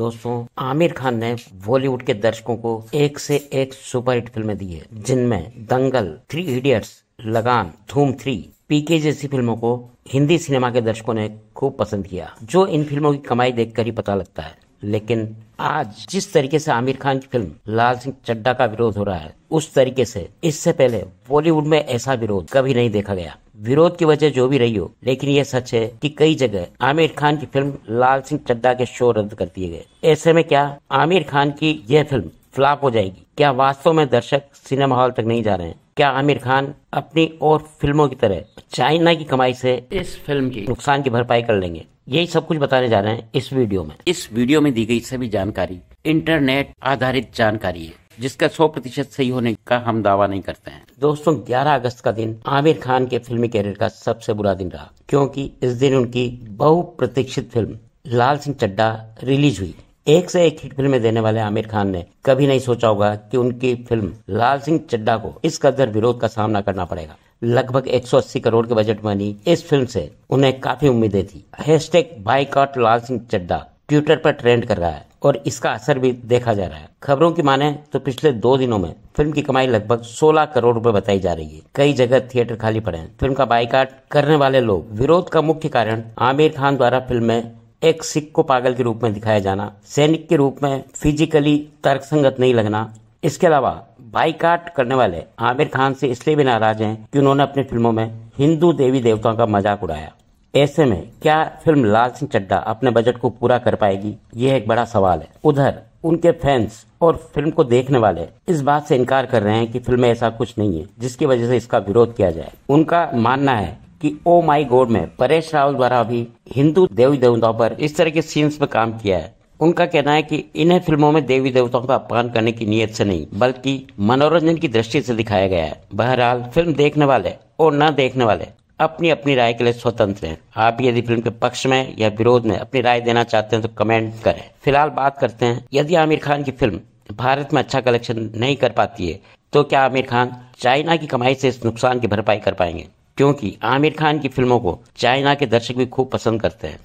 दोस्तों आमिर खान ने बॉलीवुड के दर्शकों को एक से एक सुपरहिट फिल्में दी है जिनमें दंगल थ्री इडियट्स लगान धूम थ्री पीके जैसी फिल्मों को हिंदी सिनेमा के दर्शकों ने खूब पसंद किया जो इन फिल्मों की कमाई देखकर ही पता लगता है लेकिन आज जिस तरीके से आमिर खान की फिल्म लाल सिंह चड्डा का विरोध हो रहा है उस तरीके से इससे पहले बॉलीवुड में ऐसा विरोध कभी नहीं देखा गया विरोध की वजह जो भी रही हो लेकिन यह सच है कि कई जगह आमिर खान की फिल्म लाल सिंह चड्डा के शो रद्द कर दिए गए ऐसे में क्या आमिर खान की यह फिल्म फ्लॉप हो जाएगी क्या वास्तव में दर्शक सिनेमा हॉल तक नहीं जा रहे हैं क्या आमिर खान अपनी और फिल्मों की तरह चाइना की कमाई से इस फिल्म की नुकसान की भरपाई कर लेंगे यही सब कुछ बताने जा रहे हैं इस वीडियो में इस वीडियो में दी गई सभी जानकारी इंटरनेट आधारित जानकारी है जिसका 100 प्रतिशत सही होने का हम दावा नहीं करते हैं दोस्तों 11 अगस्त का दिन आमिर खान के फिल्मी कैरियर का सबसे बुरा दिन रहा क्योंकि इस दिन उनकी बहुप्रतीक्षित फिल्म लाल सिंह चड्डा रिलीज हुई एक से एक हिट फिल्में देने वाले आमिर खान ने कभी नहीं सोचा होगा कि उनकी फिल्म लाल सिंह चड्डा को इस कदर विरोध का सामना करना पड़ेगा लगभग 180 करोड़ के बजट में बनी इस फिल्म से उन्हें काफी उम्मीदें थी hashtag boycott Laal Singh Chaddha Twitter पर ट्रेंड कर रहा है और इसका असर भी देखा जा रहा है खबरों की माने तो पिछले दो दिनों में फिल्म की कमाई लगभग 16 करोड़ रुपए बताई जा रही है कई जगह थिएटर खाली पड़े हैं फिल्म का बाइकाट करने वाले लोग विरोध का मुख्य कारण आमिर खान द्वारा फिल्म में एक सिख को पागल के रूप में दिखाया जाना सैनिक के रूप में फिजिकली तर्कसंगत नहीं लगना इसके अलावा बाईकाट करने वाले आमिर खान से इसलिए भी नाराज हैं कि उन्होंने अपनी फिल्मों में हिंदू देवी देवताओं का मजाक उड़ाया ऐसे में क्या फिल्म लाल सिंह चड्डा अपने बजट को पूरा कर पाएगी ये एक बड़ा सवाल है उधर उनके फैंस और फिल्म को देखने वाले इस बात से इनकार कर रहे हैं कि फिल्म में ऐसा कुछ नहीं है जिसकी वजह से इसका विरोध किया जाए उनका मानना है कि ओ माई गोड में परेश रावल द्वारा भी हिंदू देवी देवताओं पर इस तरह के सीन्स पर काम किया है उनका कहना है कि इन्हें फिल्मों में देवी देवताओं का अपमान करने की नीयत से नहीं बल्कि मनोरंजन की दृष्टि से दिखाया गया है बहरहाल फिल्म देखने वाले और न देखने वाले अपनी अपनी राय के लिए स्वतंत्र हैं आप यदि फिल्म के पक्ष में या विरोध में अपनी राय देना चाहते हैं तो कमेंट करें फिलहाल बात करते हैं यदि आमिर खान की फिल्म भारत में अच्छा कलेक्शन नहीं कर पाती है तो क्या आमिर खान चाइना की कमाई से इस नुकसान की भरपाई कर पाएंगे क्योंकि आमिर खान की फिल्मों को चाइना के दर्शक भी खूब पसंद करते हैं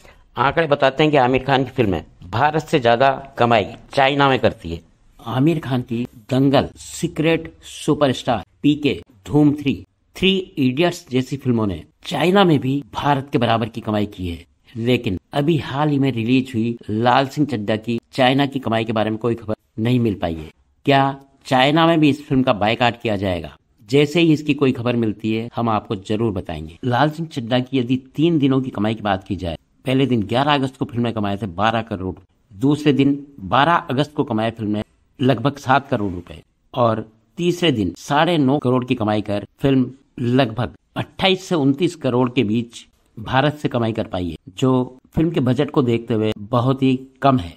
आंकड़े बताते हैं कि आमिर खान की फिल्में भारत से ज्यादा कमाई चाइना में करती है आमिर खान की दंगल सीक्रेट सुपरस्टार पीके धूम थ्री थ्री इडियट्स जैसी फिल्मों ने चाइना में भी भारत के बराबर की कमाई की है लेकिन अभी हाल ही में रिलीज हुई लाल सिंह चड्डा की चाइना की कमाई के बारे में कोई खबर नहीं मिल पाई है क्या चाइना में भी इस फिल्म का बायकाट किया जाएगा जैसे ही इसकी कोई खबर मिलती है हम आपको जरूर बताएंगे लाल सिंह चड्डा की यदि तीन दिनों की कमाई की बात की जाए पहले दिन 11 अगस्त को फिल्म में कमाए थे 12 करोड़ दूसरे दिन 12 अगस्त को कमाए फिल्म में लगभग सात करोड़ रुपए और तीसरे दिन साढ़े नौ करोड़ की कमाई कर फिल्म लगभग 28 से 29 करोड़ के बीच भारत से कमाई कर पाई है जो फिल्म के बजट को देखते हुए बहुत ही कम है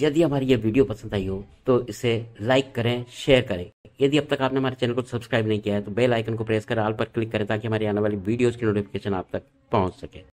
यदि हमारी ये वीडियो पसंद आई हो तो इसे लाइक करें शेयर करें यदि अब तक आपने हमारे चैनल को सब्सक्राइब नहीं किया है तो बेल आइकन को प्रेस कर आल पर क्लिक करें ताकि हमारी आने वाली वीडियोस की नोटिफिकेशन आप तक पहुंच सके